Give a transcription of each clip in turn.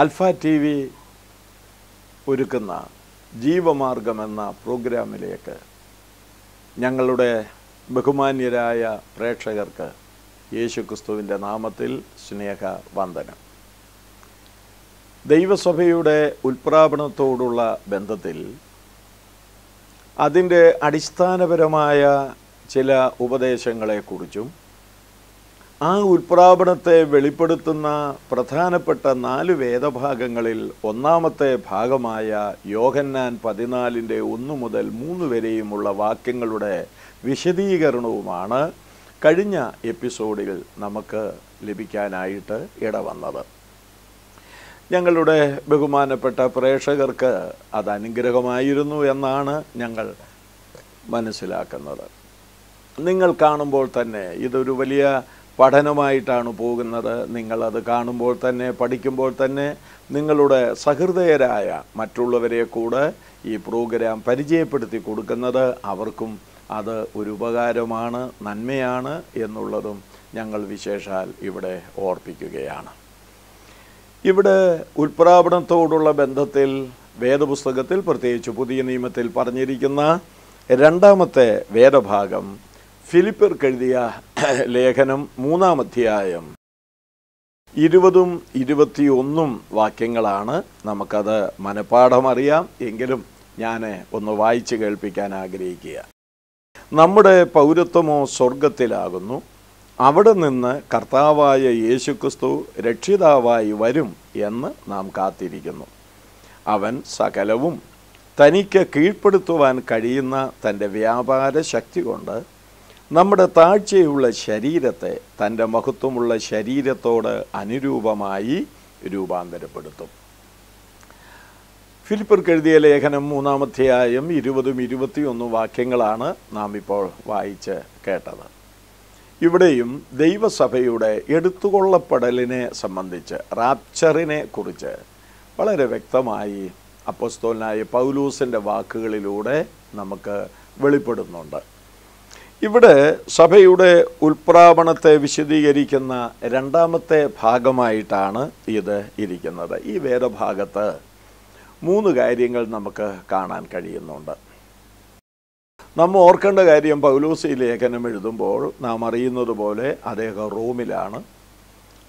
അൽഫ T V ഒരുക്കുന്ന ജീവമാർഗം എന്ന പ്രോഗ്രാമിലേക്ക് ഞങ്ങളുടെ ബഹുമാന്യരായ പ്രേക്ഷകർക്ക് യേശുക്രിസ്തുവിൻ്റെ നാമത്തിൽ സ്നേഹ വന്ദനം ദൈവസഭയുടെ ഉൽപ്രാപണത്തോടുള്ള ബന്ധത്തിൽ അതിൻ്റെ അടിസ്ഥാനപരമായ ചില ഉപദേശങ്ങളെക്കുറിച്ചും ആ ഉൽപ്രാപണത്തെ വെളിപ്പെടുത്തുന്ന പ്രധാനപ്പെട്ട നാല് വേദഭാഗങ്ങളിൽ ഒന്നാമത്തെ ഭാഗമായ യോഹന്നാൻ പതിനാലിൻ്റെ ഒന്നു മുതൽ മൂന്ന് വരെയുമുള്ള വാക്യങ്ങളുടെ വിശദീകരണവുമാണ് കഴിഞ്ഞ എപ്പിസോഡിൽ നമുക്ക് ലഭിക്കാനായിട്ട് ഇടവന്നത് ഞങ്ങളുടെ ബഹുമാനപ്പെട്ട പ്രേക്ഷകർക്ക് അത് അനുഗ്രഹമായിരുന്നു എന്നാണ് ഞങ്ങൾ മനസ്സിലാക്കുന്നത് നിങ്ങൾ കാണുമ്പോൾ തന്നെ ഇതൊരു വലിയ പഠനമായിട്ടാണ് പോകുന്നത് നിങ്ങളത് കാണുമ്പോൾ തന്നെ പഠിക്കുമ്പോൾ തന്നെ നിങ്ങളുടെ സഹൃദയരായ മറ്റുള്ളവരെ കൂടെ ഈ പ്രോഗ്രാം പരിചയപ്പെടുത്തി കൊടുക്കുന്നത് അവർക്കും അത് ഒരു ഉപകാരമാണ് നന്മയാണ് എന്നുള്ളതും ഞങ്ങൾ വിശേഷാൽ ഇവിടെ ഓർപ്പിക്കുകയാണ് ഇവിടെ ഉൽപ്രാപണത്തോടുള്ള ബന്ധത്തിൽ വേദപുസ്തകത്തിൽ പ്രത്യേകിച്ച് പുതിയ നിയമത്തിൽ പറഞ്ഞിരിക്കുന്ന രണ്ടാമത്തെ വേദഭാഗം ഫിലിപ്പർക്കെഴുതിയ ലേഖനം മൂന്നാം അധ്യായം ഇരുപതും ഇരുപത്തിയൊന്നും വാക്യങ്ങളാണ് നമുക്കത് മനഃപ്പാഠം അറിയാം എങ്കിലും ഞാൻ ഒന്ന് വായിച്ചു കേൾപ്പിക്കാൻ ആഗ്രഹിക്കുക നമ്മുടെ പൗരത്വമോ സ്വർഗത്തിലാകുന്നു അവിടെ നിന്ന് കർത്താവായ യേശുക്രിസ്തു രക്ഷിതാവായി വരും എന്ന് നാം കാത്തിരിക്കുന്നു അവൻ സകലവും തനിക്ക് കീഴ്പ്പെടുത്തുവാൻ കഴിയുന്ന തൻ്റെ വ്യാപാര ശക്തി കൊണ്ട് നമ്മുടെ താഴ്ചയുള്ള ശരീരത്തെ തൻ്റെ മഹത്വമുള്ള ശരീരത്തോട് അനുരൂപമായി രൂപാന്തരപ്പെടുത്തും ഫിലിപ്പർക്ക് എഴുതിയ ലേഖനം മൂന്നാമധ്യായം ഇരുപതും ഇരുപത്തിയൊന്നും വാക്യങ്ങളാണ് നാം ഇപ്പോൾ വായിച്ച് കേട്ടത് ഇവിടെയും ദൈവസഭയുടെ എടുത്തുകൊള്ളപ്പെടലിനെ സംബന്ധിച്ച് റാപ്ചറിനെ കുറിച്ച് വളരെ വ്യക്തമായി അപ്പോസ്തോലനായ പൗലൂസിൻ്റെ വാക്കുകളിലൂടെ നമുക്ക് വെളിപ്പെടുന്നുണ്ട് ഇവിടെ സഭയുടെ ഉൽപ്രാവണത്തെ വിശദീകരിക്കുന്ന രണ്ടാമത്തെ ഭാഗമായിട്ടാണ് ഇത് ഇരിക്കുന്നത് ഈ വേദഭാഗത്ത് മൂന്ന് കാര്യങ്ങൾ നമുക്ക് കാണാൻ കഴിയുന്നുണ്ട് നമ്മൾ ഓർക്കേണ്ട കാര്യം പൗലൂസി ലേഖനം എഴുതുമ്പോൾ നാം അറിയുന്നത് പോലെ അദ്ദേഹം റൂമിലാണ്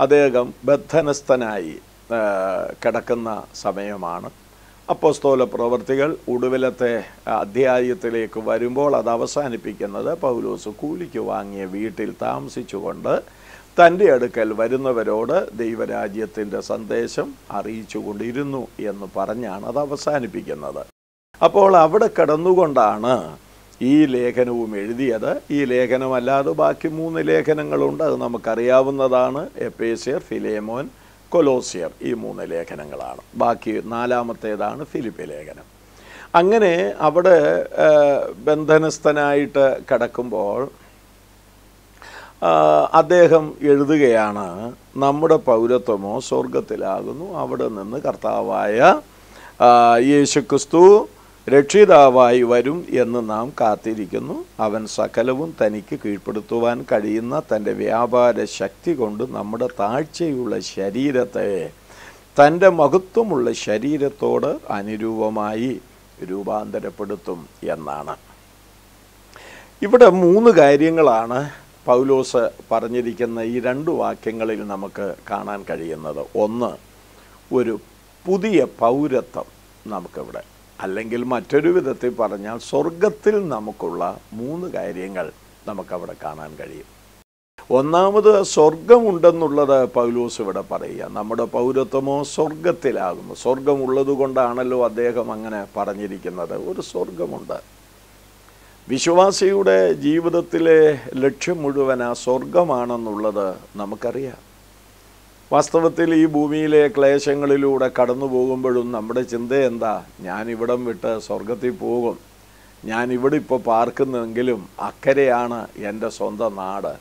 അദ്ദേഹം ബദ്ധനസ്ഥനായി കിടക്കുന്ന സമയമാണ് അപ്പോസ്തോല പ്രവർത്തികൾ ഒടുവിലത്തെ അധ്യായത്തിലേക്ക് വരുമ്പോൾ അത് അവസാനിപ്പിക്കുന്നത് പൗലോസ് കൂലിക്ക് വാങ്ങിയ വീട്ടിൽ താമസിച്ചുകൊണ്ട് തൻ്റെ അടുക്കൽ വരുന്നവരോട് ദൈവരാജ്യത്തിൻ്റെ സന്ദേശം അറിയിച്ചുകൊണ്ടിരുന്നു എന്ന് പറഞ്ഞാണ് അത് അവസാനിപ്പിക്കുന്നത് അപ്പോൾ അവിടെ കടന്നുകൊണ്ടാണ് ഈ ലേഖനവും എഴുതിയത് ഈ ലേഖനമല്ലാതെ ബാക്കി മൂന്ന് ലേഖനങ്ങളുണ്ട് അത് നമുക്കറിയാവുന്നതാണ് എപ്പേസിയർ ഫിലേമോൻ കൊലോസിയർ ഈ മൂന്ന് ലേഖനങ്ങളാണ് ബാക്കി നാലാമത്തേതാണ് ഫിലിപ്പ് ലേഖനം അങ്ങനെ അവിടെ ബന്ധനസ്ഥനായിട്ട് കിടക്കുമ്പോൾ അദ്ദേഹം എഴുതുകയാണ് നമ്മുടെ പൗരത്വമോ സ്വർഗത്തിലാകുന്നു അവിടെ നിന്ന് കർത്താവായ യേശുക്രിസ്തു രക്ഷിതാവായി വരും എന്ന് നാം കാത്തിരിക്കുന്നു അവൻ സകലവും തനിക്ക് കീഴ്പ്പെടുത്തുവാൻ കഴിയുന്ന തൻ്റെ വ്യാപാര ശക്തി കൊണ്ട് നമ്മുടെ താഴ്ചയുള്ള ശരീരത്തെ തൻ്റെ മഹത്വമുള്ള ശരീരത്തോട് അനുരൂപമായി രൂപാന്തരപ്പെടുത്തും എന്നാണ് ഇവിടെ മൂന്ന് കാര്യങ്ങളാണ് പൗലോസ് പറഞ്ഞിരിക്കുന്ന ഈ രണ്ട് വാക്യങ്ങളിൽ നമുക്ക് കാണാൻ കഴിയുന്നത് ഒന്ന് ഒരു പുതിയ പൗരത്വം നമുക്കിവിടെ അല്ലെങ്കിൽ മറ്റൊരു വിധത്തിൽ പറഞ്ഞാൽ സ്വർഗത്തിൽ നമുക്കുള്ള മൂന്ന് കാര്യങ്ങൾ നമുക്കവിടെ കാണാൻ കഴിയും ഒന്നാമത് സ്വർഗമുണ്ടെന്നുള്ളത് പൗലോസ് ഇവിടെ പറയുക നമ്മുടെ പൗരത്വമോ സ്വർഗത്തിലാകുന്നു സ്വർഗമുള്ളത് കൊണ്ടാണല്ലോ അദ്ദേഹം അങ്ങനെ പറഞ്ഞിരിക്കുന്നത് ഒരു സ്വർഗമുണ്ട് വിശ്വാസിയുടെ ജീവിതത്തിലെ ലക്ഷ്യം മുഴുവൻ ആ സ്വർഗമാണെന്നുള്ളത് നമുക്കറിയാം വാസ്തവത്തിൽ ഈ ഭൂമിയിലെ ക്ലേശങ്ങളിലൂടെ കടന്നു പോകുമ്പോഴും നമ്മുടെ ചിന്ത എന്താ ഞാൻ ഇവിടം വിട്ട് സ്വർഗത്തിൽ പോകും ഞാൻ ഇവിടെ ഇപ്പോൾ പാർക്കുന്നെങ്കിലും അക്കരെയാണ് എൻ്റെ സ്വന്തം നാട്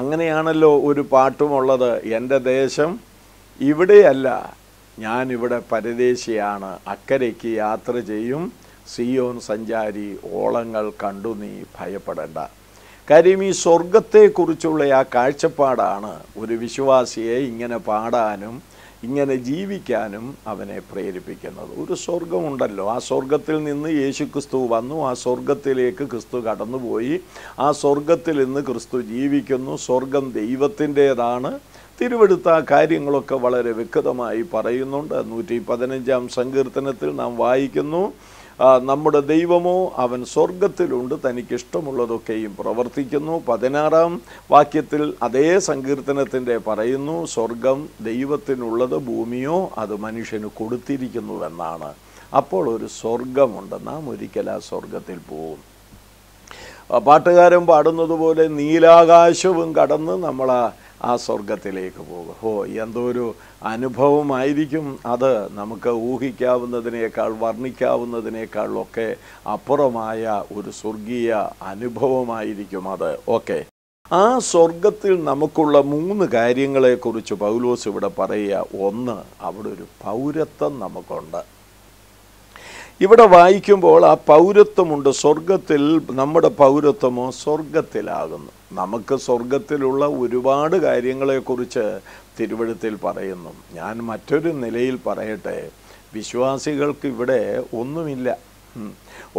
അങ്ങനെയാണല്ലോ ഒരു പാട്ടുമുള്ളത് എൻ്റെ ദേശം ഇവിടെയല്ല ഞാനിവിടെ പരദേശിയാണ് അക്കരയ്ക്ക് യാത്ര ചെയ്യും സിയോൻ സഞ്ചാരി ഓളങ്ങൾ കണ്ടു നീ ഭയപ്പെടേണ്ട കാര്യം ഈ സ്വർഗത്തെക്കുറിച്ചുള്ള ആ കാഴ്ചപ്പാടാണ് ഒരു വിശ്വാസിയെ ഇങ്ങനെ പാടാനും ഇങ്ങനെ ജീവിക്കാനും അവനെ പ്രേരിപ്പിക്കുന്നത് ഒരു സ്വർഗമുണ്ടല്ലോ ആ സ്വർഗത്തിൽ നിന്ന് യേശു ക്രിസ്തു വന്നു ആ സ്വർഗത്തിലേക്ക് ക്രിസ്തു കടന്നുപോയി ആ സ്വർഗത്തിൽ നിന്ന് ക്രിസ്തു ജീവിക്കുന്നു സ്വർഗം ദൈവത്തിൻ്റേതാണ് തിരുവെടുത്ത കാര്യങ്ങളൊക്കെ വളരെ വ്യക്തമായി പറയുന്നുണ്ട് നൂറ്റി പതിനഞ്ചാം സങ്കീർത്തനത്തിൽ നാം വായിക്കുന്നു നമ്മുടെ ദൈവമോ അവൻ സ്വർഗത്തിലുണ്ട് തനിക്കിഷ്ടമുള്ളതൊക്കെയും പ്രവർത്തിക്കുന്നു പതിനാറാം വാക്യത്തിൽ അതേ സങ്കീർത്തനത്തിൻ്റെ പറയുന്നു സ്വർഗം ദൈവത്തിനുള്ളത് ഭൂമിയോ അത് മനുഷ്യന് കൊടുത്തിരിക്കുന്നുവെന്നാണ് അപ്പോൾ ഒരു സ്വർഗമുണ്ട് നാം ഒരിക്കൽ ആ സ്വർഗത്തിൽ പോകും പാട്ടുകാരൻ പാടുന്നതുപോലെ നീലാകാശവും കടന്ന് നമ്മൾ ആ സ്വർഗത്തിലേക്ക് പോകും ഓ എന്തൊരു അനുഭവമായിരിക്കും അത് നമുക്ക് ഊഹിക്കാവുന്നതിനേക്കാൾ വർണ്ണിക്കാവുന്നതിനേക്കാൾ ഒക്കെ അപ്പുറമായ ഒരു സ്വർഗീയ അനുഭവമായിരിക്കും അത് ഓക്കെ ആ സ്വർഗത്തിൽ നമുക്കുള്ള മൂന്ന് കാര്യങ്ങളെക്കുറിച്ച് പൗലോസ് ഇവിടെ പറയുക ഒന്ന് അവിടെ ഒരു പൗരത്വം നമുക്കുണ്ട് ഇവിടെ വായിക്കുമ്പോൾ ആ പൗരത്വമുണ്ട് സ്വർഗത്തിൽ നമ്മുടെ പൗരത്വമോ സ്വർഗത്തിലാകുന്നു നമുക്ക് സ്വർഗത്തിലുള്ള ഒരുപാട് കാര്യങ്ങളെക്കുറിച്ച് തിരുവഴുത്തിൽ പറയുന്നു ഞാൻ മറ്റൊരു നിലയിൽ പറയട്ടെ വിശ്വാസികൾക്ക് ഇവിടെ ഒന്നുമില്ല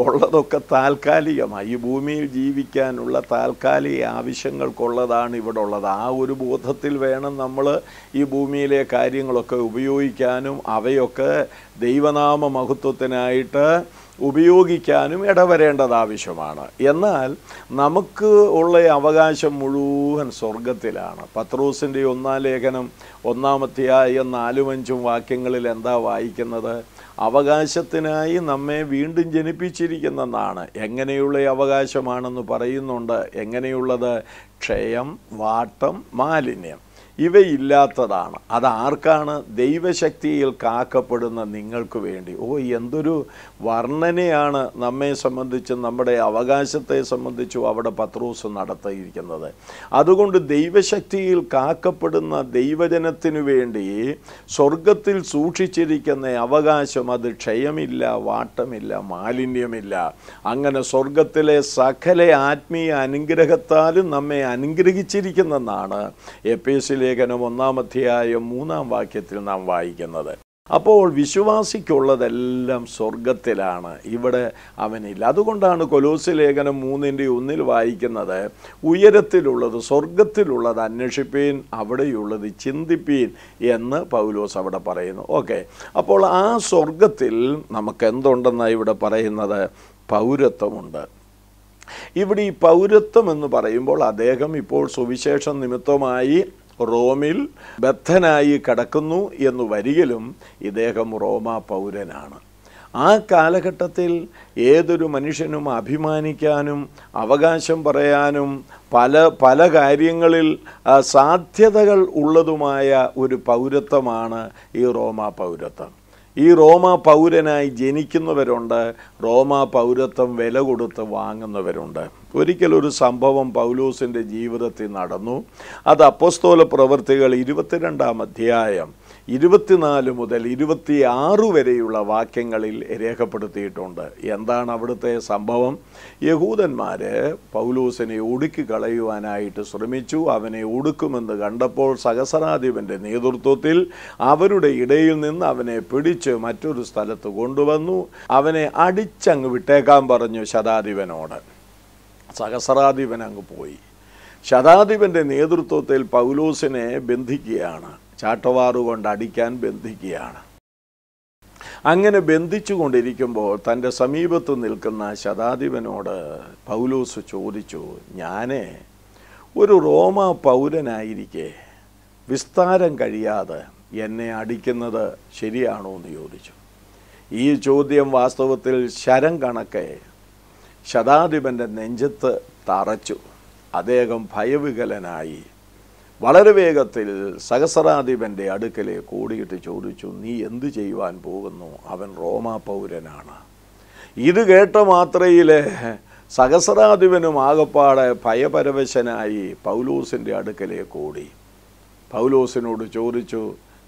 ഉള്ളതൊക്കെ താൽക്കാലികമായി ഈ ഭൂമിയിൽ ജീവിക്കാനുള്ള താൽക്കാലിക ആവശ്യങ്ങൾക്കുള്ളതാണ് ഇവിടെ ഉള്ളത് ആ ഒരു ബോധത്തിൽ വേണം നമ്മൾ ഈ ഭൂമിയിലെ കാര്യങ്ങളൊക്കെ ഉപയോഗിക്കാനും അവയൊക്കെ ദൈവനാമ മഹത്വത്തിനായിട്ട് ഉപയോഗിക്കാനും ഇടവരേണ്ടത് ആവശ്യമാണ് എന്നാൽ നമുക്ക് ഉള്ള അവകാശം മുഴുവൻ സ്വർഗത്തിലാണ് പത്രോസിൻ്റെ ഒന്നാം ലേഖനം ഒന്നാമത്തെയായ നാലും അഞ്ചും വാക്യങ്ങളിൽ എന്താ വായിക്കുന്നത് അവകാശത്തിനായി നമ്മെ വീണ്ടും ജനിപ്പിച്ചിരിക്കുന്നെന്നാണ് എങ്ങനെയുള്ള അവകാശമാണെന്ന് പറയുന്നുണ്ട് എങ്ങനെയുള്ളത് ക്ഷയം വാട്ടം മാലിന്യം ഇവയില്ലാത്തതാണ് അതാർക്കാണ് ദൈവശക്തിയിൽ കാക്കപ്പെടുന്ന നിങ്ങൾക്ക് വേണ്ടി ഓ എന്തൊരു വർണ്ണനയാണ് നമ്മെ സംബന്ധിച്ചും നമ്മുടെ അവകാശത്തെ സംബന്ധിച്ചും അവിടെ പത്രോസ് നടത്തിയിരിക്കുന്നത് അതുകൊണ്ട് ദൈവശക്തിയിൽ കാക്കപ്പെടുന്ന ദൈവജനത്തിനു വേണ്ടി സ്വർഗത്തിൽ സൂക്ഷിച്ചിരിക്കുന്ന അവകാശം അത് ക്ഷയമില്ല വാട്ടമില്ല മാലിന്യമില്ല അങ്ങനെ സ്വർഗത്തിലെ സകല ആത്മീയ അനുഗ്രഹത്താലും നമ്മെ അനുഗ്രഹിച്ചിരിക്കുന്നെന്നാണ് എ പി എസ് ലേഖനം ഒന്നാമധ്യായ മൂന്നാം വാക്യത്തിൽ നാം വായിക്കുന്നത് അപ്പോൾ വിശ്വാസിക്കുള്ളതെല്ലാം സ്വർഗത്തിലാണ് ഇവിടെ അവനില്ല അതുകൊണ്ടാണ് കൊലോസ് ലേഖനം മൂന്നിൻ്റെ ഒന്നിൽ വായിക്കുന്നത് ഉയരത്തിലുള്ളത് സ്വർഗത്തിലുള്ളത് അന്വേഷിപ്പീൻ അവിടെയുള്ളത് ചിന്തിപ്പീൻ എന്ന് പൗലോസ് അവിടെ പറയുന്നു ഓക്കെ അപ്പോൾ ആ സ്വർഗത്തിൽ നമുക്ക് എന്തുണ്ടെന്നാണ് ഇവിടെ പറയുന്നത് പൗരത്വമുണ്ട് ഇവിടെ ഈ പൗരത്വം എന്ന് പറയുമ്പോൾ അദ്ദേഹം ഇപ്പോൾ സുവിശേഷ നിമിത്തമായി റോമിൽ ബദ്ധനായി കടക്കുന്നു എന്ന് വരികിലും ഇദ്ദേഹം റോമ പൗരനാണ് ആ കാലഘട്ടത്തിൽ ഏതൊരു മനുഷ്യനും അഭിമാനിക്കാനും അവകാശം പറയാനും പല പല കാര്യങ്ങളിൽ സാധ്യതകൾ ഉള്ളതുമായ ഒരു പൗരത്വമാണ് ഈ റോമ പൗരത്വം ഈ റോമ പൗരനായി ജനിക്കുന്നവരുണ്ട് റോമ പൗരത്വം വില കൊടുത്ത് വാങ്ങുന്നവരുണ്ട് ഒരിക്കലൊരു സംഭവം പൗലൂസിൻ്റെ ജീവിതത്തിൽ നടന്നു അത് അപ്പസ്തോല പ്രവൃത്തികൾ ഇരുപത്തിരണ്ടാം അധ്യായം ഇരുപത്തിനാല് മുതൽ ഇരുപത്തിയാറ് വരെയുള്ള വാക്യങ്ങളിൽ രേഖപ്പെടുത്തിയിട്ടുണ്ട് എന്താണ് അവിടുത്തെ സംഭവം യഹൂദന്മാർ പൗലൂസിനെ ഒടുക്കി കളയുവാനായിട്ട് ശ്രമിച്ചു അവനെ ഒടുക്കുമെന്ന് കണ്ടപ്പോൾ സഹസരാധിപൻ്റെ നേതൃത്വത്തിൽ അവരുടെ ഇടയിൽ നിന്ന് അവനെ പിടിച്ച് മറ്റൊരു സ്ഥലത്ത് കൊണ്ടുവന്നു അവനെ അടിച്ചങ്ങ് വിട്ടേക്കാൻ പറഞ്ഞു ശതാധിപനോട് സഹസ്രാധിപൻ അങ്ങ് പോയി ശതാധിപൻ്റെ നേതൃത്വത്തിൽ പൗലോസിനെ ബന്ധിക്കുകയാണ് ചാട്ടവാറുകൊണ്ട് അടിക്കാൻ ബന്ധിക്കുകയാണ് അങ്ങനെ ബന്ധിച്ചുകൊണ്ടിരിക്കുമ്പോൾ തൻ്റെ സമീപത്ത് നിൽക്കുന്ന ശതാധിപനോട് പൗലോസ് ചോദിച്ചു ഞാനേ ഒരു റോമ പൗരനായിരിക്കെ വിസ്താരം കഴിയാതെ എന്നെ അടിക്കുന്നത് ശരിയാണോ എന്ന് ചോദിച്ചു ഈ ചോദ്യം വാസ്തവത്തിൽ ശരം കണക്കെ ശതാധിപൻ്റെ നെഞ്ചത്ത് തറച്ചു അദ്ദേഹം ഭയവികലനായി വളരെ വേഗത്തിൽ സഹസ്രാധിപൻ്റെ അടുക്കലെ കൂടിയിട്ട് ചോദിച്ചു നീ എന്ത് ചെയ്യുവാൻ പോകുന്നു അവൻ റോമാ പൗരനാണ് ഇത് കേട്ട മാത്രയിലെ സഹസ്രാധിപനും ആകപ്പാടെ ഭയപരവശനായി പൗലോസിൻ്റെ അടുക്കലെ കൂടി പൗലോസിനോട് ചോദിച്ചു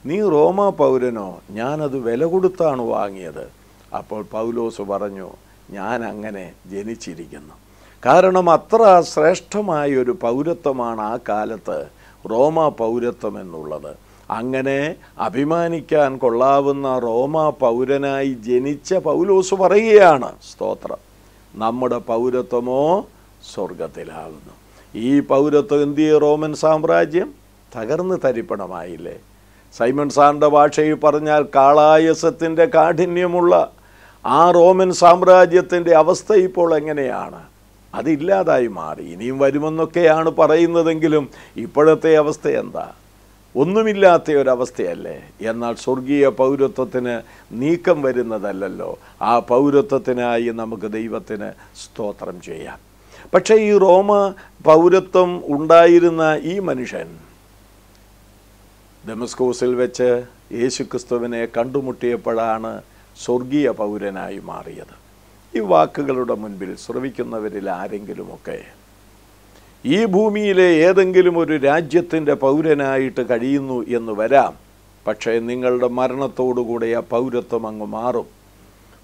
നീ റോമാ പൗരനോ ഞാനത് വില കൊടുത്താണ് വാങ്ങിയത് അപ്പോൾ പൗലോസ് പറഞ്ഞു ഞാൻ അങ്ങനെ ജനിച്ചിരിക്കുന്നു കാരണം അത്ര ശ്രേഷ്ഠമായ ഒരു പൗരത്വമാണ് ആ കാലത്ത് റോമ പൗരത്വം എന്നുള്ളത് അങ്ങനെ അഭിമാനിക്കാൻ കൊള്ളാവുന്ന റോമ പൗരനായി ജനിച്ച പൗലോസ് പറയുകയാണ് സ്തോത്രം നമ്മുടെ പൗരത്വമോ സ്വർഗത്തിലാകുന്നു ഈ പൗരത്വം എന്ത് റോമൻ സാമ്രാജ്യം തകർന്ന് തരിപ്പണമായില്ലേ സൈമൺ സാറിൻ്റെ ഭാഷയിൽ പറഞ്ഞാൽ കാളായസത്തിൻ്റെ കാഠിന്യമുള്ള ആ റോമൻ സാമ്രാജ്യത്തിൻ്റെ അവസ്ഥ ഇപ്പോൾ എങ്ങനെയാണ് അതില്ലാതായി മാറി ഇനിയും വരുമെന്നൊക്കെയാണ് പറയുന്നതെങ്കിലും ഇപ്പോഴത്തെ അവസ്ഥ എന്താ ഒന്നുമില്ലാത്ത ഒരവസ്ഥയല്ലേ എന്നാൽ സ്വർഗീയ പൗരത്വത്തിന് നീക്കം വരുന്നതല്ലല്ലോ ആ പൗരത്വത്തിനായി നമുക്ക് ദൈവത്തിന് സ്തോത്രം ചെയ്യാം പക്ഷേ ഈ റോമ പൗരത്വം ഉണ്ടായിരുന്ന ഈ മനുഷ്യൻ ഡെമസ്കോസിൽ വെച്ച് യേശുക്രിസ്തുവിനെ കണ്ടുമുട്ടിയപ്പോഴാണ് സ്വർഗീയ പൗരനായി മാറിയത് ഈ വാക്കുകളുടെ മുൻപിൽ ശ്രവിക്കുന്നവരിൽ ആരെങ്കിലുമൊക്കെ ഈ ഭൂമിയിലെ ഏതെങ്കിലും ഒരു രാജ്യത്തിൻ്റെ പൗരനായിട്ട് കഴിയുന്നു എന്ന് വരാം പക്ഷേ നിങ്ങളുടെ മരണത്തോടുകൂടെ ആ പൗരത്വം അങ്ങ് മാറും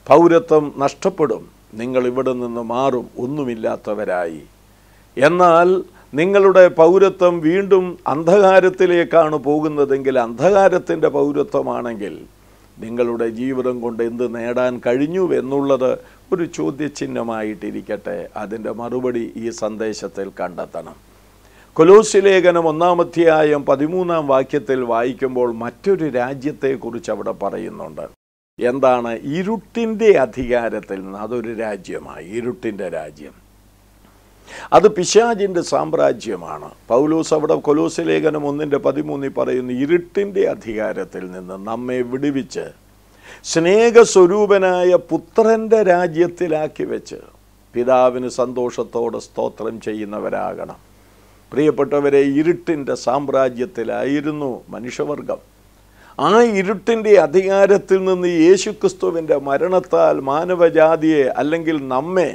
പൗരത്വം നഷ്ടപ്പെടും നിങ്ങൾ ഇവിടെ നിന്ന് മാറും ഒന്നുമില്ലാത്തവരായി എന്നാൽ നിങ്ങളുടെ പൗരത്വം വീണ്ടും അന്ധകാരത്തിലേക്കാണ് പോകുന്നതെങ്കിൽ അന്ധകാരത്തിൻ്റെ പൗരത്വമാണെങ്കിൽ നിങ്ങളുടെ ജീവിതം കൊണ്ട് എന്ത് നേടാൻ കഴിഞ്ഞു എന്നുള്ളത് ഒരു ചോദ്യചിഹ്നമായിട്ടിരിക്കട്ടെ അതിൻ്റെ മറുപടി ഈ സന്ദേശത്തിൽ കണ്ടെത്തണം കൊലോസിലേഖനം ഒന്നാമധ്യായം പതിമൂന്നാം വാക്യത്തിൽ വായിക്കുമ്പോൾ മറ്റൊരു രാജ്യത്തെക്കുറിച്ച് അവിടെ പറയുന്നുണ്ട് എന്താണ് ഇരുട്ടിൻ്റെ അധികാരത്തിൽ നിന്ന് അതൊരു രാജ്യമായി ഇരുട്ടിൻ്റെ രാജ്യം അത് പിശാജിൻ്റെ സാമ്രാജ്യമാണ് പൗലോസ് അവിടെ കൊലോസ് ലേഖനം ഒന്നിൻ്റെ പതിമൂന്നിൽ പറയുന്നു ഇരുട്ടിൻ്റെ അധികാരത്തിൽ നിന്ന് നമ്മെ വിടുവിച്ച് സ്നേഹസ്വരൂപനായ പുത്രൻ്റെ രാജ്യത്തിലാക്കി വെച്ച് പിതാവിന് സന്തോഷത്തോടെ സ്തോത്രം ചെയ്യുന്നവരാകണം പ്രിയപ്പെട്ടവരെ ഇരുട്ടിൻ്റെ സാമ്രാജ്യത്തിലായിരുന്നു മനുഷ്യവർഗം ആ ഇരുട്ടിൻ്റെ അധികാരത്തിൽ നിന്ന് യേശുക്രിസ്തുവിൻ്റെ മരണത്താൽ മാനവജാതിയെ അല്ലെങ്കിൽ നമ്മെ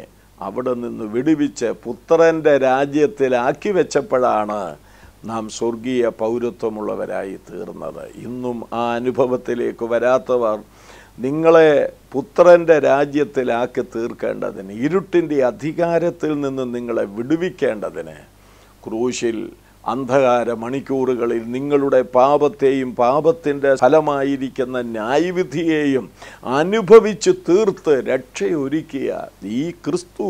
അവിടെ നിന്ന് വിടുവിച്ച് പുത്രൻ്റെ രാജ്യത്തിലാക്കി വെച്ചപ്പോഴാണ് നാം സ്വർഗീയ പൗരത്വമുള്ളവരായി തീർന്നത് ഇന്നും ആ അനുഭവത്തിലേക്ക് വരാത്തവർ നിങ്ങളെ പുത്രൻ്റെ രാജ്യത്തിലാക്കി തീർക്കേണ്ടതിന് ഇരുട്ടിൻ്റെ അധികാരത്തിൽ നിന്ന് നിങ്ങളെ വിടുവിക്കേണ്ടതിന് ക്രൂശിൽ അന്ധകാര മണിക്കൂറുകളിൽ നിങ്ങളുടെ പാപത്തെയും പാപത്തിൻ്റെ ഫലമായിരിക്കുന്ന ന്യായവിധിയെയും അനുഭവിച്ച് തീർത്ത് രക്ഷയൊരുക്കിയ ഈ ക്രിസ്തു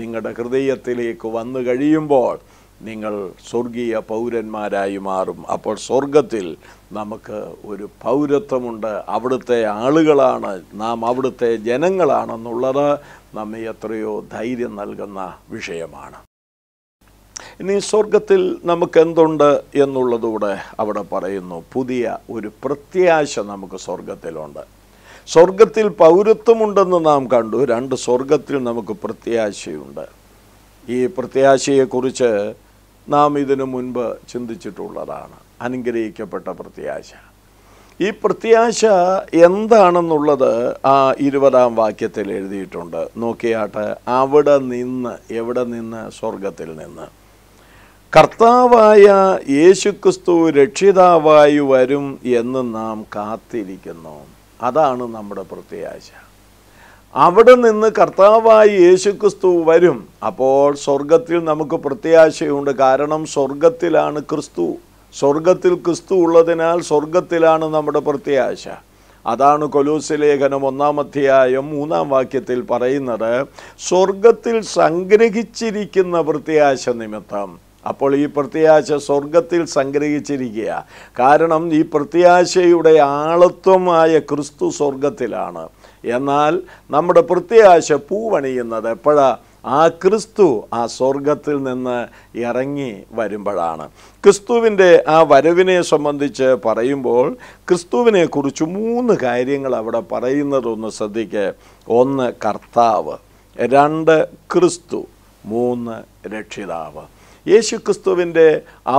നിങ്ങളുടെ ഹൃദയത്തിലേക്ക് വന്നു കഴിയുമ്പോൾ നിങ്ങൾ സ്വർഗീയ പൗരന്മാരായി മാറും അപ്പോൾ സ്വർഗത്തിൽ നമുക്ക് ഒരു പൗരത്വമുണ്ട് അവിടുത്തെ ആളുകളാണ് നാം അവിടുത്തെ ജനങ്ങളാണെന്നുള്ളത് നമ്മെ എത്രയോ ധൈര്യം നൽകുന്ന വിഷയമാണ് ഇനി സ്വർഗത്തിൽ നമുക്ക് എന്തുണ്ട് എന്നുള്ളതുകൂടെ അവിടെ പറയുന്നു പുതിയ ഒരു പ്രത്യാശ നമുക്ക് സ്വർഗത്തിലുണ്ട് സ്വർഗത്തിൽ പൗരത്വമുണ്ടെന്ന് നാം കണ്ടു രണ്ട് സ്വർഗത്തിൽ നമുക്ക് പ്രത്യാശയുണ്ട് ഈ പ്രത്യാശയെക്കുറിച്ച് നാം ഇതിനു മുൻപ് ചിന്തിച്ചിട്ടുള്ളതാണ് അനുഗ്രഹിക്കപ്പെട്ട പ്രത്യാശ ഈ പ്രത്യാശ എന്താണെന്നുള്ളത് ആ ഇരുപതാം വാക്യത്തിൽ എഴുതിയിട്ടുണ്ട് നോക്കിയാട്ട് അവിടെ നിന്ന് എവിടെ നിന്ന് സ്വർഗത്തിൽ നിന്ന് കർത്താവായ യേശുക്രിസ്തു രക്ഷിതാവായി വരും എന്ന് നാം കാത്തിരിക്കുന്നു അതാണ് നമ്മുടെ പ്രത്യാശ അവിടെ നിന്ന് കർത്താവായി യേശുക്രിസ്തു വരും അപ്പോൾ സ്വർഗത്തിൽ നമുക്ക് പ്രത്യാശയുണ്ട് കാരണം സ്വർഗത്തിലാണ് ക്രിസ്തു സ്വർഗത്തിൽ ക്രിസ്തു ഉള്ളതിനാൽ സ്വർഗത്തിലാണ് നമ്മുടെ പ്രത്യാശ അതാണ് കൊലൂസ് ലേഖനം ഒന്നാമധ്യായം മൂന്നാം വാക്യത്തിൽ പറയുന്നത് സ്വർഗത്തിൽ സംഗ്രഹിച്ചിരിക്കുന്ന പ്രത്യാശ നിമിത്തം അപ്പോൾ ഈ പ്രത്യാശ സ്വർഗത്തിൽ സംഗ്രഹിച്ചിരിക്കുക കാരണം ഈ പ്രത്യാശയുടെ ആളത്വമായ ക്രിസ്തു സ്വർഗത്തിലാണ് എന്നാൽ നമ്മുടെ പ്രത്യാശ പൂവണിയുന്നത് എപ്പോഴാണ് ആ ക്രിസ്തു ആ സ്വർഗത്തിൽ നിന്ന് ഇറങ്ങി വരുമ്പോഴാണ് ക്രിസ്തുവിൻ്റെ ആ വരവിനെ സംബന്ധിച്ച് പറയുമ്പോൾ ക്രിസ്തുവിനെക്കുറിച്ച് മൂന്ന് കാര്യങ്ങൾ അവിടെ പറയുന്നതൊന്ന് ശ്രദ്ധിക്കുക ഒന്ന് കർത്താവ് രണ്ട് ക്രിസ്തു മൂന്ന് രക്ഷിതാവ് യേശുക്രിസ്തുവിൻ്റെ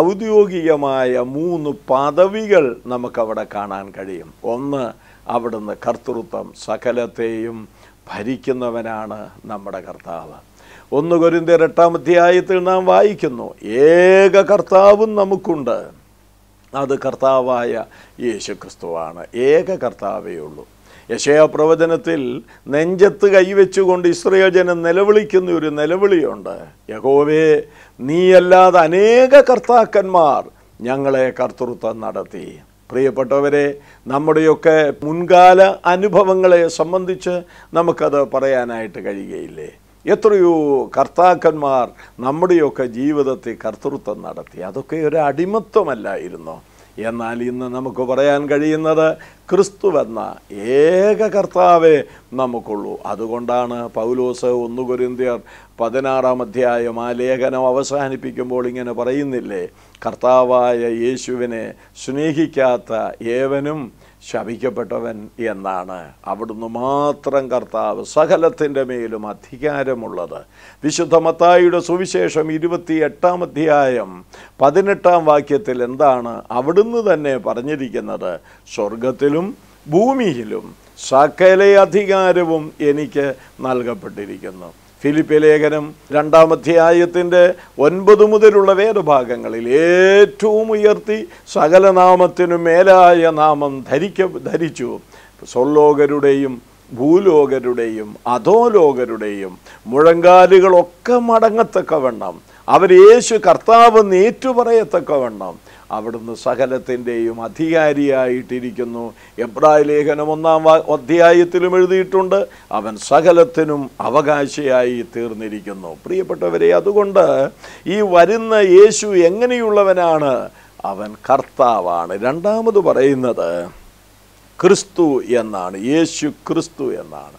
ഔദ്യോഗികമായ മൂന്ന് പദവികൾ നമുക്കവിടെ കാണാൻ കഴിയും ഒന്ന് അവിടുന്ന് കർത്തൃത്വം സകലത്തെയും ഭരിക്കുന്നവനാണ് നമ്മുടെ കർത്താവ് ഒന്ന് കൊരിന്തിയർ എട്ടാം അധ്യായത്തിൽ നാം വായിക്കുന്നു ഏക കർത്താവും നമുക്കുണ്ട് അത് കർത്താവായ യേശു ക്രിസ്തുവാണ് ഏക കർത്താവേ ഉള്ളൂ പ്രവചനത്തിൽ നെഞ്ചത്ത് കൈവച്ചുകൊണ്ട് ഇസ്രയേൽ ജനം നിലവിളിക്കുന്ന ഒരു നിലവിളിയുണ്ട് യഹോവേ നീയല്ലാതെ അനേക കർത്താക്കന്മാർ ഞങ്ങളെ കർത്തൃത്വം നടത്തി പ്രിയപ്പെട്ടവരെ നമ്മുടെയൊക്കെ മുൻകാല അനുഭവങ്ങളെ സംബന്ധിച്ച് നമുക്കത് പറയാനായിട്ട് കഴിയുകയില്ലേ എത്രയോ കർത്താക്കന്മാർ നമ്മുടെയൊക്കെ ജീവിതത്തിൽ കർത്തൃത്വം നടത്തി അതൊക്കെ ഒരു അടിമത്വമല്ലായിരുന്നോ എന്നാൽ ഇന്ന് നമുക്ക് പറയാൻ കഴിയുന്നത് ക്രിസ്തുവെന്ന ഏക കർത്താവേ നമുക്കുള്ളൂ അതുകൊണ്ടാണ് പൗലോസ് ഒന്ന് പതിനാറാം അധ്യായം ആ ലേഖനം അവസാനിപ്പിക്കുമ്പോൾ ഇങ്ങനെ പറയുന്നില്ലേ കർത്താവായ യേശുവിനെ സ്നേഹിക്കാത്ത ഏവനും ശപിക്കപ്പെട്ടവൻ എന്നാണ് അവിടുന്ന് മാത്രം കർത്താവ് സകലത്തിൻ്റെ മേലും അധികാരമുള്ളത് വിശുദ്ധ മത്തായിയുടെ സുവിശേഷം ഇരുപത്തി എട്ടാം അധ്യായം പതിനെട്ടാം വാക്യത്തിൽ എന്താണ് അവിടുന്ന് തന്നെ പറഞ്ഞിരിക്കുന്നത് സ്വർഗത്തിലും ഭൂമിയിലും സകല അധികാരവും എനിക്ക് നൽകപ്പെട്ടിരിക്കുന്നു ഫിലിപ്പ് ലേഖനം രണ്ടാമധ്യായത്തിൻ്റെ ഒൻപത് മുതലുള്ള വേദഭാഗങ്ങളിൽ ഏറ്റവും ഉയർത്തി സകല മേലായ നാമം ധരിക്ക ധരിച്ചു സ്വർലോകരുടെയും ഭൂലോകരുടെയും അധോലോകരുടെയും മുഴങ്കാലുകളൊക്കെ മടങ്ങത്തക്കവണ്ണം അവർ യേശു കർത്താവ് നേറ്റുപറയത്തക്കവണ്ണം അവിടുന്ന് സകലത്തിൻ്റെയും അധികാരിയായിട്ടിരിക്കുന്നു എബ്രായ ലേഖനം ഒന്നാം അധ്യായത്തിലും എഴുതിയിട്ടുണ്ട് അവൻ സകലത്തിനും അവകാശിയായി തീർന്നിരിക്കുന്നു പ്രിയപ്പെട്ടവരെ അതുകൊണ്ട് ഈ വരുന്ന യേശു എങ്ങനെയുള്ളവനാണ് അവൻ കർത്താവാണ് രണ്ടാമത് പറയുന്നത് ക്രിസ്തു എന്നാണ് യേശു ക്രിസ്തു എന്നാണ്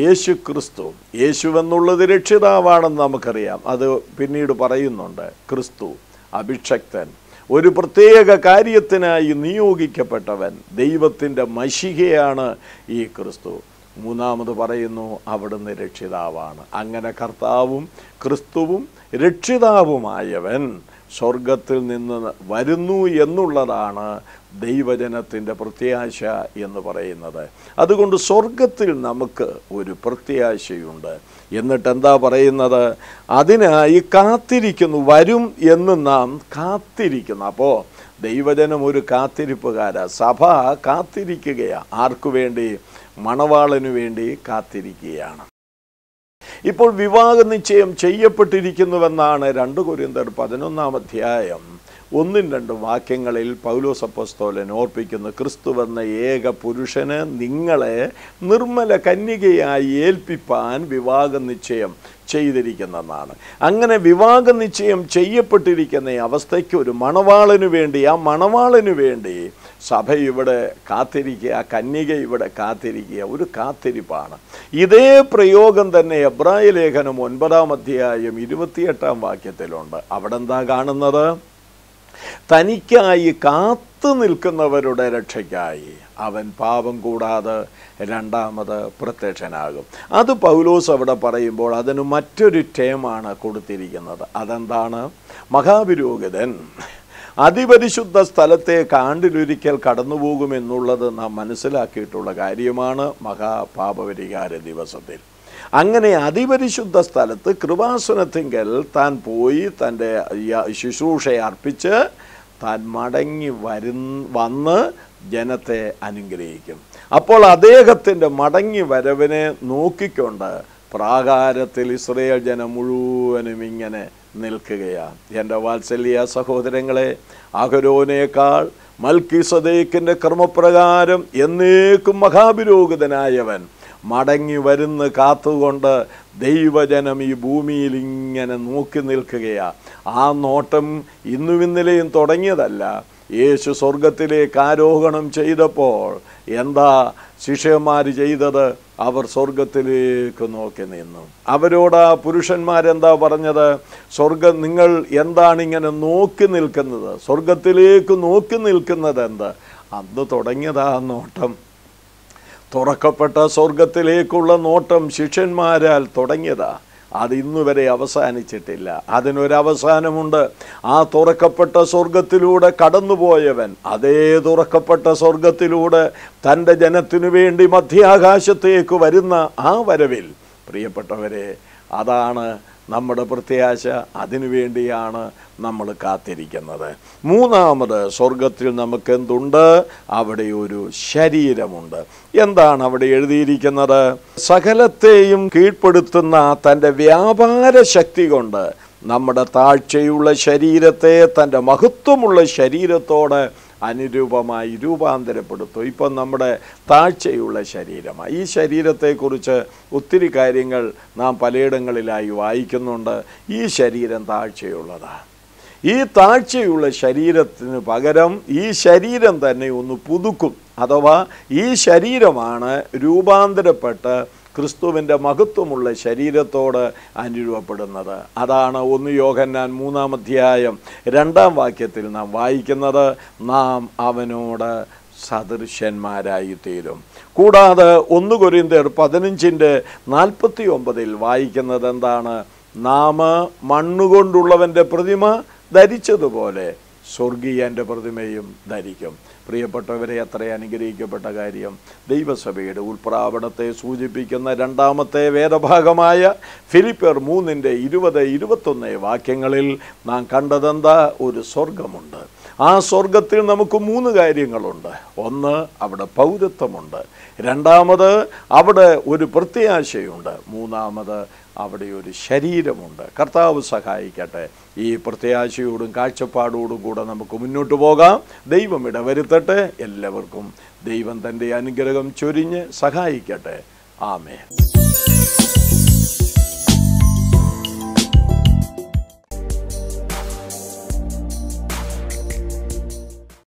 യേശു ക്രിസ്തു യേശു എന്നുള്ളത് രക്ഷിതാവാണെന്ന് നമുക്കറിയാം അത് പിന്നീട് പറയുന്നുണ്ട് ക്രിസ്തു അഭിഷക്തൻ ഒരു പ്രത്യേക കാര്യത്തിനായി നിയോഗിക്കപ്പെട്ടവൻ ദൈവത്തിൻ്റെ മഷികയാണ് ഈ ക്രിസ്തു മൂന്നാമത് പറയുന്നു അവിടുന്ന് രക്ഷിതാവാണ് അങ്ങനെ കർത്താവും ക്രിസ്തുവും രക്ഷിതാവുമായവൻ സ്വർഗത്തിൽ നിന്ന് വരുന്നു എന്നുള്ളതാണ് ദൈവജനത്തിൻ്റെ പ്രത്യാശ എന്ന് പറയുന്നത് അതുകൊണ്ട് സ്വർഗത്തിൽ നമുക്ക് ഒരു പ്രത്യാശയുണ്ട് എന്നിട്ട് എന്താ പറയുന്നത് അതിനായി കാത്തിരിക്കുന്നു വരും എന്ന് നാം കാത്തിരിക്കുന്നു അപ്പോൾ ദൈവജനം ഒരു കാത്തിരിപ്പുകാര സഭ കാത്തിരിക്കുകയാണ് ആർക്കു വേണ്ടി മണവാളിനു വേണ്ടി കാത്തിരിക്കുകയാണ് ഇപ്പോൾ വിവാഹ നിശ്ചയം ചെയ്യപ്പെട്ടിരിക്കുന്നുവെന്നാണ് രണ്ട് കുര്യന്തർ പതിനൊന്നാം അധ്യായം ഒന്നും രണ്ടും വാക്യങ്ങളിൽ പൗലോസപ്പസ്തോലൻ ഓർപ്പിക്കുന്നു ക്രിസ്തുവെന്ന ഏക പുരുഷന് നിങ്ങളെ നിർമ്മല കന്യകയായി ഏൽപ്പിപ്പാൻ വിവാഹ നിശ്ചയം ചെയ്തിരിക്കുന്നെന്നാണ് അങ്ങനെ വിവാഹ നിശ്ചയം ചെയ്യപ്പെട്ടിരിക്കുന്ന അവസ്ഥയ്ക്ക് ഒരു മണവാളനു വേണ്ടി ആ മണവാളനു വേണ്ടി സഭ ഇവിടെ കാത്തിരിക്കുക കന്യക ഇവിടെ കാത്തിരിക്കുക ഒരു കാത്തിരിപ്പാണ് ഇതേ പ്രയോഗം തന്നെ എബ്രായ ലേഖനം ഒൻപതാം അധ്യായം ഇരുപത്തിയെട്ടാം വാക്യത്തിലുണ്ട് അവിടെ എന്താ കാണുന്നത് തനിക്കായി കാത്തു നിൽക്കുന്നവരുടെ രക്ഷയ്ക്കായി അവൻ പാപം കൂടാതെ രണ്ടാമത് പ്രത്യക്ഷനാകും അത് പൗലോസ് അവിടെ പറയുമ്പോൾ അതിന് മറ്റൊരു ടേമാണ് കൊടുത്തിരിക്കുന്നത് അതെന്താണ് മഹാപുരോഹിതൻ അതിപരിശുദ്ധ സ്ഥലത്തെ കാണ്ടിലൊരിക്കൽ കടന്നുപോകുമെന്നുള്ളത് നാം മനസ്സിലാക്കിയിട്ടുള്ള കാര്യമാണ് മഹാപാപപരിഹാര ദിവസത്തിൽ അങ്ങനെ അതിപരിശുദ്ധ സ്ഥലത്ത് കൃപാസനത്തിങ്കൽ താൻ പോയി തൻ്റെ ശുശ്രൂഷയെ അർപ്പിച്ച് താൻ മടങ്ങി വരു വന്ന് ജനത്തെ അനുഗ്രഹിക്കും അപ്പോൾ അദ്ദേഹത്തിൻ്റെ മടങ്ങി വരവിനെ നോക്കിക്കൊണ്ട് പ്രാകാരത്തിൽ ഇസ്രയേൽ ജനം മുഴുവനും ഇങ്ങനെ നിൽക്കുകയാണ് എൻ്റെ വാത്സല്യ സഹോദരങ്ങളെ അഹരോനേക്കാൾ മൽക്കി സദേക്കിൻ്റെ കർമ്മപ്രകാരം എന്നേക്കും മഹാഭിരോഗിതനായവൻ മടങ്ങി വരുന്ന് കാത്തുകൊണ്ട് ദൈവജനം ഈ ഭൂമിയിൽ ഇങ്ങനെ നോക്കി നിൽക്കുകയാണ് ആ നോട്ടം ഇന്നും ഇന്നലെയും തുടങ്ങിയതല്ല യേശു സ്വർഗത്തിലേക്ക് ആരോഹണം ചെയ്തപ്പോൾ എന്താ ശിഷ്യന്മാർ ചെയ്തത് അവർ സ്വർഗത്തിലേക്ക് നോക്കി നിന്നു അവരോട് ആ പുരുഷന്മാരെന്താ പറഞ്ഞത് സ്വർഗം നിങ്ങൾ എന്താണ് ഇങ്ങനെ നോക്കി നിൽക്കുന്നത് സ്വർഗത്തിലേക്ക് നോക്കി നിൽക്കുന്നത് എന്താ അന്ന് തുടങ്ങിയതാ നോട്ടം തുറക്കപ്പെട്ട സ്വർഗത്തിലേക്കുള്ള നോട്ടം ശിഷ്യന്മാരാൽ തുടങ്ങിയതാണ് അത് ഇന്നുവരെ അവസാനിച്ചിട്ടില്ല അതിനൊരവസാനമുണ്ട് ആ തുറക്കപ്പെട്ട സ്വർഗത്തിലൂടെ കടന്നുപോയവൻ അതേ തുറക്കപ്പെട്ട സ്വർഗത്തിലൂടെ തൻ്റെ ജനത്തിനു വേണ്ടി മധ്യാകാശത്തേക്ക് വരുന്ന ആ വരവിൽ പ്രിയപ്പെട്ടവരെ അതാണ് നമ്മുടെ പ്രത്യാശ അതിനുവേണ്ടിയാണ് നമ്മൾ കാത്തിരിക്കുന്നത് മൂന്നാമത് സ്വർഗത്തിൽ നമുക്കെന്തുണ്ട് അവിടെ ഒരു ശരീരമുണ്ട് എന്താണ് അവിടെ എഴുതിയിരിക്കുന്നത് സകലത്തെയും കീഴ്പ്പെടുത്തുന്ന തൻ്റെ വ്യാപാര ശക്തി കൊണ്ട് നമ്മുടെ താഴ്ചയുള്ള ശരീരത്തെ തൻ്റെ മഹത്വമുള്ള ശരീരത്തോടെ അനുരൂപമായി രൂപാന്തരപ്പെടുത്തും ഇപ്പം നമ്മുടെ താഴ്ചയുള്ള ശരീരമാണ് ഈ ശരീരത്തെക്കുറിച്ച് ഒത്തിരി കാര്യങ്ങൾ നാം പലയിടങ്ങളിലായി വായിക്കുന്നുണ്ട് ഈ ശരീരം താഴ്ചയുള്ളതാണ് ഈ താഴ്ചയുള്ള ശരീരത്തിന് പകരം ഈ ശരീരം തന്നെ ഒന്ന് പുതുക്കും അഥവാ ഈ ശരീരമാണ് രൂപാന്തരപ്പെട്ട് ക്രിസ്തുവിൻ്റെ മഹത്വമുള്ള ശരീരത്തോട് അനുരൂപപ്പെടുന്നത് അതാണ് ഒന്ന് യോഹന്നാൻ മൂന്നാം അധ്യായം രണ്ടാം വാക്യത്തിൽ നാം വായിക്കുന്നത് നാം അവനോട് സദൃശ്യന്മാരായി തീരും കൂടാതെ ഒന്ന് കൊരിന്തർ പതിനഞ്ചിൻ്റെ നാൽപ്പത്തി ഒമ്പതിൽ വായിക്കുന്നത് എന്താണ് നാം മണ്ണുകൊണ്ടുള്ളവൻ്റെ പ്രതിമ ധരിച്ചതുപോലെ സ്വർഗീയൻ്റെ പ്രതിമയും ധരിക്കും പ്രിയപ്പെട്ടവരെ അത്ര അനുഗ്രഹിക്കപ്പെട്ട കാര്യം ദൈവസഭയുടെ ഉൾപ്രാവണത്തെ സൂചിപ്പിക്കുന്ന രണ്ടാമത്തെ വേദഭാഗമായ ഫിലിപ്പർ മൂന്നിൻ്റെ ഇരുപത് ഇരുപത്തൊന്ന് വാക്യങ്ങളിൽ നാം കണ്ടതെന്താ ഒരു സ്വർഗമുണ്ട് ആ സ്വർഗത്തിൽ നമുക്ക് മൂന്ന് കാര്യങ്ങളുണ്ട് ഒന്ന് അവിടെ പൗരത്വമുണ്ട് രണ്ടാമത് അവിടെ ഒരു പ്രത്യാശയുണ്ട് മൂന്നാമത് അവിടെ ഒരു ശരീരമുണ്ട് കർത്താവ് സഹായിക്കട്ടെ ഈ പ്രത്യാശയോടും കാഴ്ചപ്പാടോടും കൂടെ നമുക്ക് മുന്നോട്ട് പോകാം ദൈവം ഇടവരുത്തട്ടെ എല്ലാവർക്കും ദൈവം തൻ്റെ അനുഗ്രഹം ചൊരിഞ്ഞ് സഹായിക്കട്ടെ ആമേ